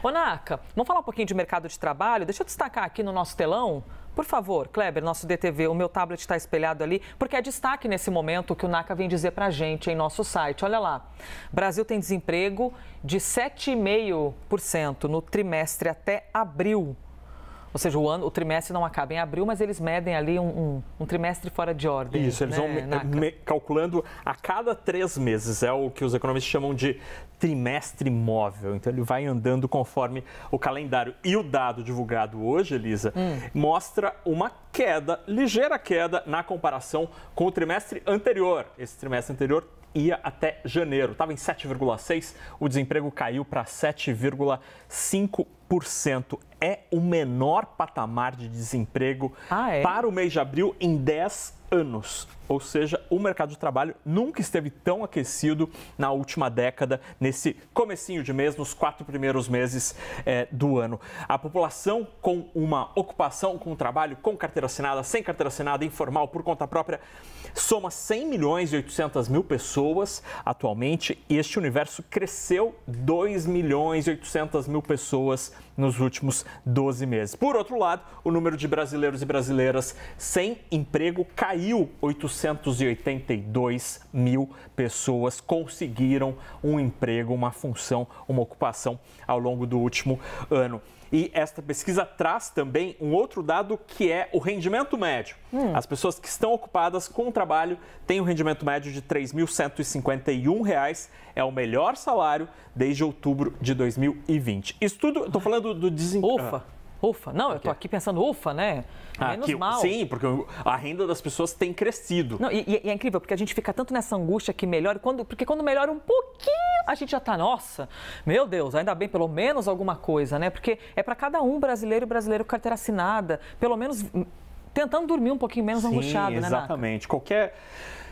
Ô, Naka, vamos falar um pouquinho de mercado de trabalho? Deixa eu destacar aqui no nosso telão por favor, Kleber, nosso DTV, o meu tablet está espelhado ali, porque é destaque nesse momento que o NACA vem dizer para a gente em nosso site. Olha lá, Brasil tem desemprego de 7,5% no trimestre até abril. Ou seja, o ano, o trimestre não acaba em abril, mas eles medem ali um, um, um trimestre fora de ordem. Isso, eles né, vão calculando a cada três meses. É o que os economistas chamam de trimestre móvel. Então ele vai andando conforme o calendário. E o dado divulgado hoje, Elisa, hum. mostra uma queda, ligeira queda na comparação com o trimestre anterior. Esse trimestre anterior ia até janeiro. Estava em 7,6, o desemprego caiu para 7,5 é o menor patamar de desemprego ah, é? para o mês de abril em 10 anos. Ou seja, o mercado de trabalho nunca esteve tão aquecido na última década, nesse comecinho de mês, nos quatro primeiros meses é, do ano. A população com uma ocupação, com um trabalho, com carteira assinada, sem carteira assinada, informal, por conta própria, soma 100 milhões e 800 mil pessoas atualmente. E este universo cresceu 2 milhões e 800 mil pessoas nos últimos 12 meses. Por outro lado, o número de brasileiros e brasileiras sem emprego caiu caiu 882 mil pessoas conseguiram um emprego, uma função, uma ocupação ao longo do último ano. E esta pesquisa traz também um outro dado que é o rendimento médio. Hum. As pessoas que estão ocupadas com o trabalho têm um rendimento médio de R$ 3.151, é o melhor salário desde outubro de 2020. Isso tudo, estou falando do desemprego. Ufa! Ufa, não, eu tô aqui pensando, ufa, né? Ah, menos mal. Sim, porque a renda das pessoas tem crescido. Não, e, é, e, é incrível, porque a gente fica tanto nessa angústia que melhora, quando, porque quando melhora um pouquinho, a gente já tá, nossa, meu Deus, ainda bem, pelo menos alguma coisa, né? Porque é para cada um brasileiro e brasileiro carteira assinada, pelo menos hum, tentando dormir um pouquinho menos sim, angustiado, né? né? Exatamente. Qualquer.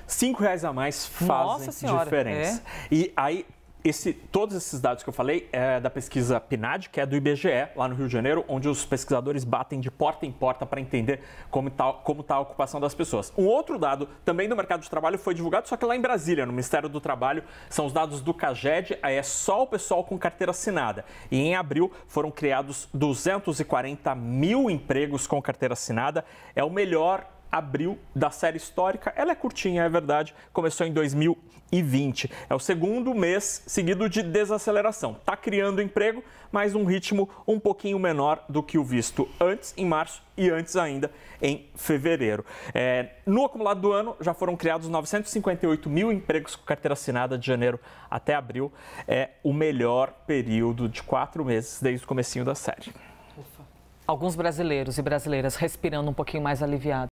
cinco reais a mais fazem Nossa senhora, diferença. É. E aí, esse, todos esses dados que eu falei é da pesquisa PNAD, que é do IBGE, lá no Rio de Janeiro, onde os pesquisadores batem de porta em porta para entender como está como tá a ocupação das pessoas. Um outro dado, também do mercado de trabalho, foi divulgado, só que lá em Brasília, no Ministério do Trabalho, são os dados do CAGED, aí é só o pessoal com carteira assinada. E em abril foram criados 240 mil empregos com carteira assinada, é o melhor abril da série histórica. Ela é curtinha, é verdade, começou em 2020. É o segundo mês seguido de desaceleração. Está criando emprego, mas um ritmo um pouquinho menor do que o visto antes, em março, e antes ainda, em fevereiro. É, no acumulado do ano, já foram criados 958 mil empregos com carteira assinada de janeiro até abril. É o melhor período de quatro meses desde o comecinho da série. Alguns brasileiros e brasileiras respirando um pouquinho mais aliviados.